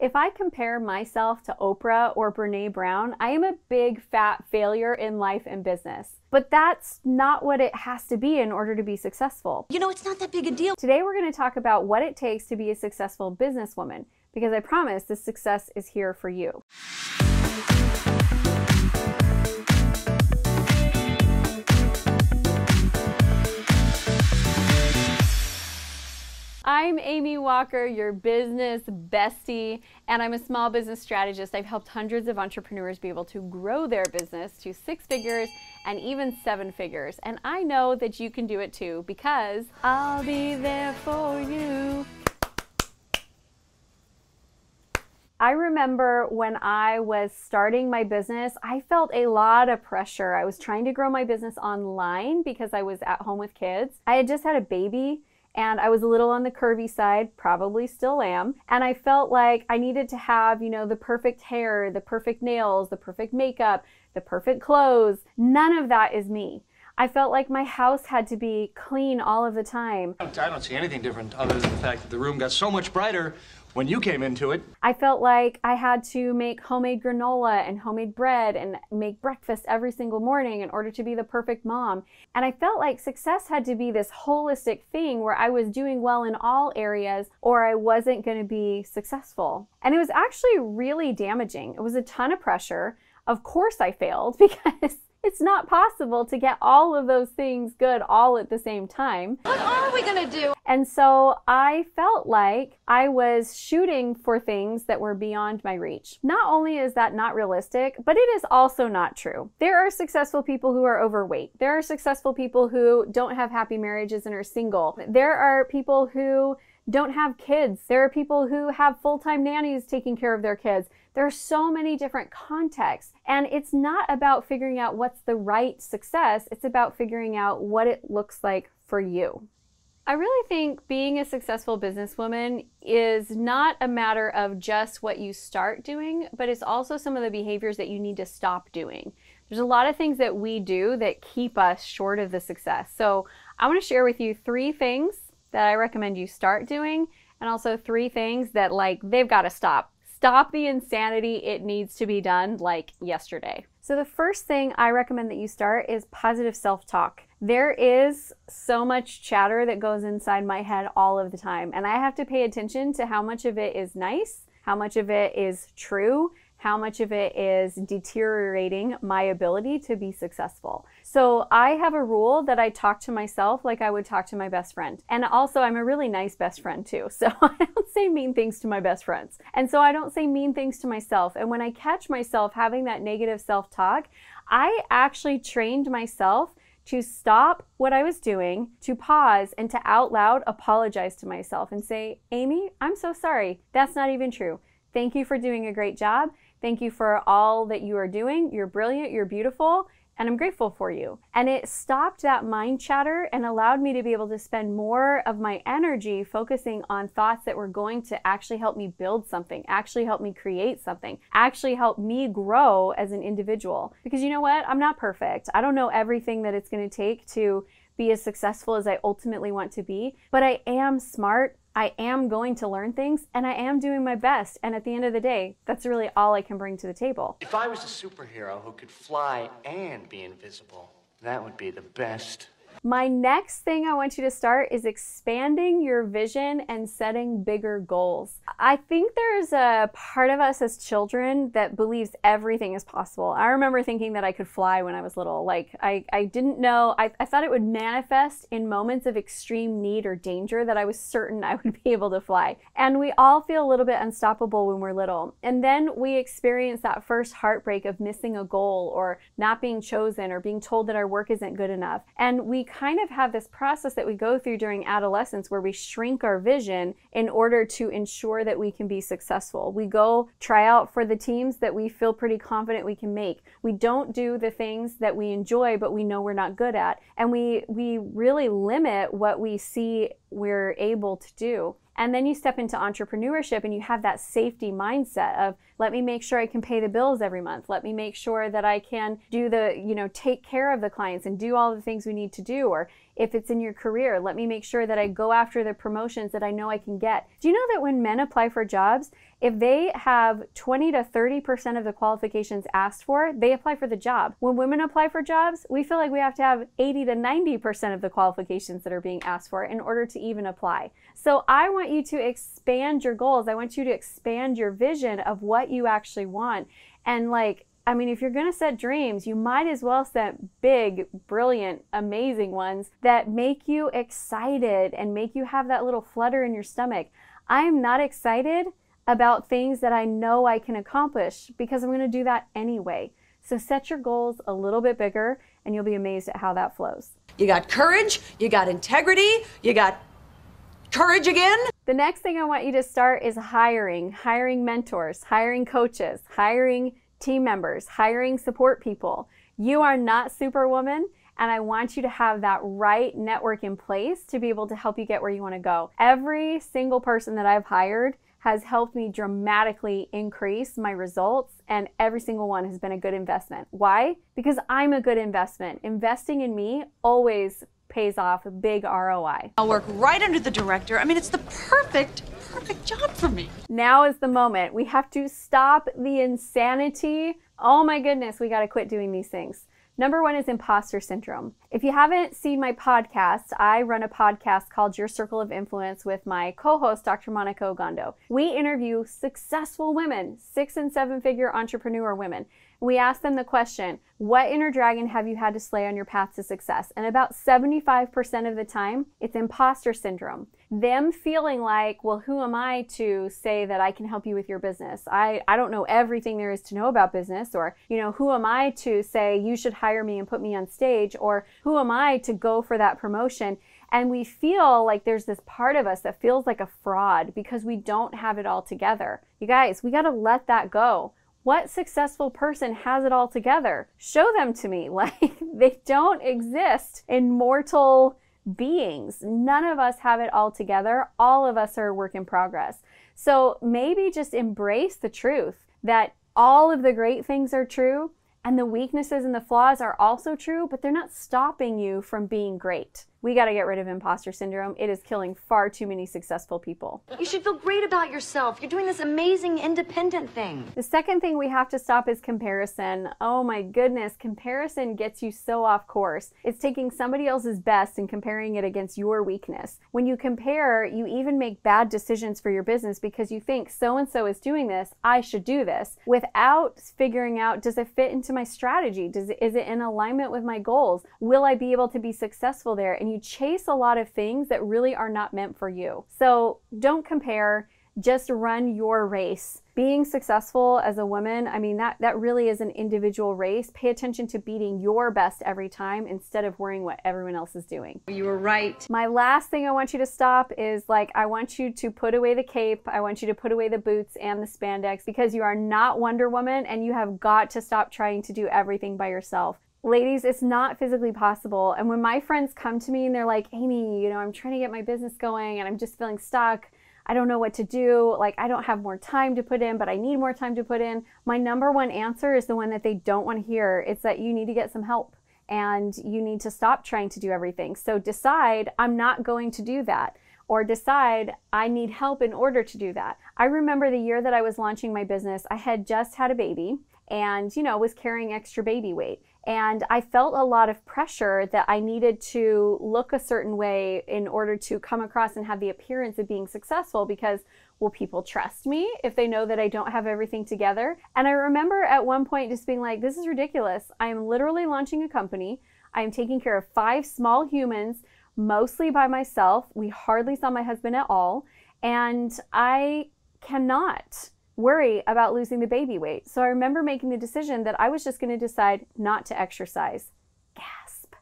If I compare myself to Oprah or Brene Brown, I am a big fat failure in life and business. But that's not what it has to be in order to be successful. You know, it's not that big a deal. Today, we're going to talk about what it takes to be a successful businesswoman because I promise this success is here for you. I'm Amy Walker, your business bestie, and I'm a small business strategist. I've helped hundreds of entrepreneurs be able to grow their business to six figures and even seven figures. And I know that you can do it too because I'll be there for you. I remember when I was starting my business, I felt a lot of pressure. I was trying to grow my business online because I was at home with kids. I had just had a baby and I was a little on the curvy side, probably still am. And I felt like I needed to have, you know, the perfect hair, the perfect nails, the perfect makeup, the perfect clothes. None of that is me. I felt like my house had to be clean all of the time. I don't see anything different other than the fact that the room got so much brighter when you came into it. I felt like I had to make homemade granola and homemade bread and make breakfast every single morning in order to be the perfect mom. And I felt like success had to be this holistic thing where I was doing well in all areas or I wasn't going to be successful. And it was actually really damaging. It was a ton of pressure. Of course, I failed because it's not possible to get all of those things good all at the same time. What are we gonna do? And so I felt like I was shooting for things that were beyond my reach. Not only is that not realistic, but it is also not true. There are successful people who are overweight. There are successful people who don't have happy marriages and are single. There are people who don't have kids. There are people who have full time nannies taking care of their kids. There are so many different contexts, and it's not about figuring out what's the right success, it's about figuring out what it looks like for you. I really think being a successful businesswoman is not a matter of just what you start doing, but it's also some of the behaviors that you need to stop doing. There's a lot of things that we do that keep us short of the success. So, I want to share with you three things that I recommend you start doing, and also three things that, like, they've got to stop Stop the insanity. It needs to be done like yesterday. So, the first thing I recommend that you start is positive self talk. There is so much chatter that goes inside my head all of the time, and I have to pay attention to how much of it is nice, how much of it is true, how much of it is deteriorating my ability to be successful. So I have a rule that I talk to myself like I would talk to my best friend. And also, I'm a really nice best friend too. So I don't say mean things to my best friends. And so I don't say mean things to myself. And when I catch myself having that negative self talk, I actually trained myself to stop what I was doing, to pause, and to out loud apologize to myself and say, Amy, I'm so sorry. That's not even true. Thank you for doing a great job. Thank you for all that you are doing. You're brilliant, you're beautiful, and I'm grateful for you. And it stopped that mind chatter and allowed me to be able to spend more of my energy focusing on thoughts that were going to actually help me build something, actually help me create something, actually help me grow as an individual. Because you know what? I'm not perfect. I don't know everything that it's going to take to be as successful as I ultimately want to be, but I am smart. I am going to learn things and I am doing my best. And at the end of the day, that's really all I can bring to the table. If I was a superhero who could fly and be invisible, that would be the best my next thing I want you to start is expanding your vision and setting bigger goals. I think there's a part of us as children that believes everything is possible. I remember thinking that I could fly when I was little. Like, I, I didn't know, I, I thought it would manifest in moments of extreme need or danger that I was certain I would be able to fly. And we all feel a little bit unstoppable when we're little. And then we experience that first heartbreak of missing a goal or not being chosen or being told that our work isn't good enough. And we kind of have this process that we go through during adolescence where we shrink our vision in order to ensure that we can be successful. We go try out for the teams that we feel pretty confident we can make. We don't do the things that we enjoy but we know we're not good at and we we really limit what we see we're able to do. And then you step into entrepreneurship and you have that safety mindset of let me make sure I can pay the bills every month. Let me make sure that I can do the, you know, take care of the clients and do all the things we need to do. Or if it's in your career, let me make sure that I go after the promotions that I know I can get. Do you know that when men apply for jobs, if they have 20 to 30% of the qualifications asked for, they apply for the job. When women apply for jobs, we feel like we have to have 80 to 90% of the qualifications that are being asked for in order to even apply. So I want you to expand your goals. I want you to expand your vision of what what you actually want. And like, I mean, if you're going to set dreams, you might as well set big, brilliant, amazing ones that make you excited and make you have that little flutter in your stomach. I am not excited about things that I know I can accomplish because I'm going to do that anyway. So set your goals a little bit bigger and you'll be amazed at how that flows. You got courage, you got integrity, you got Courage again? The next thing I want you to start is hiring, hiring mentors, hiring coaches, hiring team members, hiring support people. You are not superwoman. And I want you to have that right network in place to be able to help you get where you want to go. Every single person that I've hired has helped me dramatically increase my results, and every single one has been a good investment. Why? Because I'm a good investment. Investing in me always pays off a big ROI. I'll work right under the director. I mean, it's the perfect, perfect job for me. Now is the moment. We have to stop the insanity. Oh my goodness, we gotta quit doing these things. Number one is imposter syndrome. If you haven't seen my podcast, I run a podcast called Your Circle of Influence with my co host, Dr. Monica Ogando. We interview successful women, six and seven figure entrepreneur women we asked them the question, What inner dragon have you had to slay on your path to success? And about 75% of the time, it's imposter syndrome. Them feeling like, Well, who am I to say that I can help you with your business? I, I don't know everything there is to know about business. Or, you know, who am I to say you should hire me and put me on stage? Or who am I to go for that promotion? And we feel like there's this part of us that feels like a fraud because we don't have it all together. You guys, we got to let that go. What successful person has it all together? Show them to me. Like they don't exist in mortal beings. None of us have it all together. All of us are a work in progress. So maybe just embrace the truth that all of the great things are true and the weaknesses and the flaws are also true, but they're not stopping you from being great. We got to get rid of imposter syndrome. It is killing far too many successful people. You should feel great about yourself. You're doing this amazing independent thing. The second thing we have to stop is comparison. Oh my goodness, comparison gets you so off course. It's taking somebody else's best and comparing it against your weakness. When you compare, you even make bad decisions for your business because you think so and so is doing this, I should do this, without figuring out does it fit into my strategy? Does it, is it in alignment with my goals? Will I be able to be successful there? And and you chase a lot of things that really are not meant for you. So don't compare, just run your race. Being successful as a woman, I mean, that, that really is an individual race. Pay attention to beating your best every time instead of worrying what everyone else is doing. You were right. My last thing I want you to stop is like, I want you to put away the cape, I want you to put away the boots and the spandex because you are not Wonder Woman and you have got to stop trying to do everything by yourself ladies, it's not physically possible. And when my friends come to me and they're like, Amy, you know, I'm trying to get my business going and I'm just feeling stuck. I don't know what to do. Like, I don't have more time to put in, but I need more time to put in. My number one answer is the one that they don't want to hear it's that you need to get some help and you need to stop trying to do everything. So decide, I'm not going to do that. Or decide, I need help in order to do that. I remember the year that I was launching my business, I had just had a baby and, you know, was carrying extra baby weight. And I felt a lot of pressure that I needed to look a certain way in order to come across and have the appearance of being successful because will people trust me if they know that I don't have everything together? And I remember at one point just being like, this is ridiculous. I am literally launching a company. I am taking care of five small humans, mostly by myself. We hardly saw my husband at all. And I cannot worry about losing the baby weight. So I remember making the decision that I was just going to decide not to exercise. Gasp.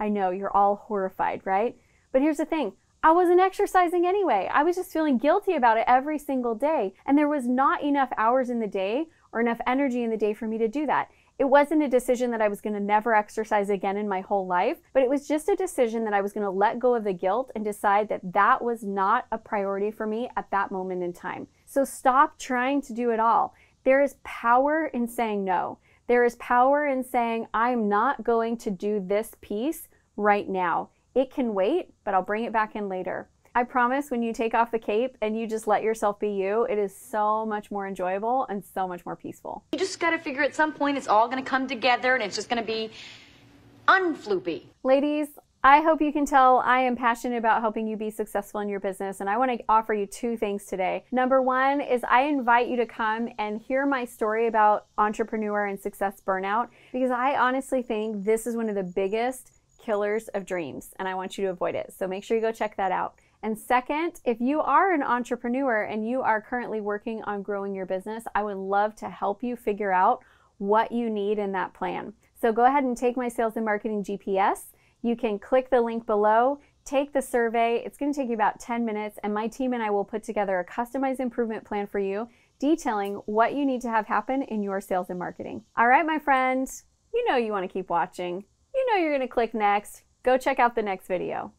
I know you're all horrified, right? But here's the thing I wasn't exercising anyway. I was just feeling guilty about it every single day. And there was not enough hours in the day or enough energy in the day for me to do that. It wasn't a decision that I was going to never exercise again in my whole life, but it was just a decision that I was going to let go of the guilt and decide that that was not a priority for me at that moment in time. So stop trying to do it all. There is power in saying no. There is power in saying, I'm not going to do this piece right now. It can wait, but I'll bring it back in later. I promise when you take off the cape and you just let yourself be you, it is so much more enjoyable and so much more peaceful. You just gotta figure at some point it's all gonna come together and it's just gonna be unfloopy. Ladies, I hope you can tell I am passionate about helping you be successful in your business, and I want to offer you two things today. Number one is I invite you to come and hear my story about entrepreneur and success burnout because I honestly think this is one of the biggest killers of dreams, and I want you to avoid it. So make sure you go check that out. And second, if you are an entrepreneur and you are currently working on growing your business, I would love to help you figure out what you need in that plan. So go ahead and take my sales and marketing GPS. You can click the link below, take the survey. It's going to take you about 10 minutes, and my team and I will put together a customized improvement plan for you detailing what you need to have happen in your sales and marketing. All right, my friend, you know you want to keep watching. You know you're going to click next. Go check out the next video.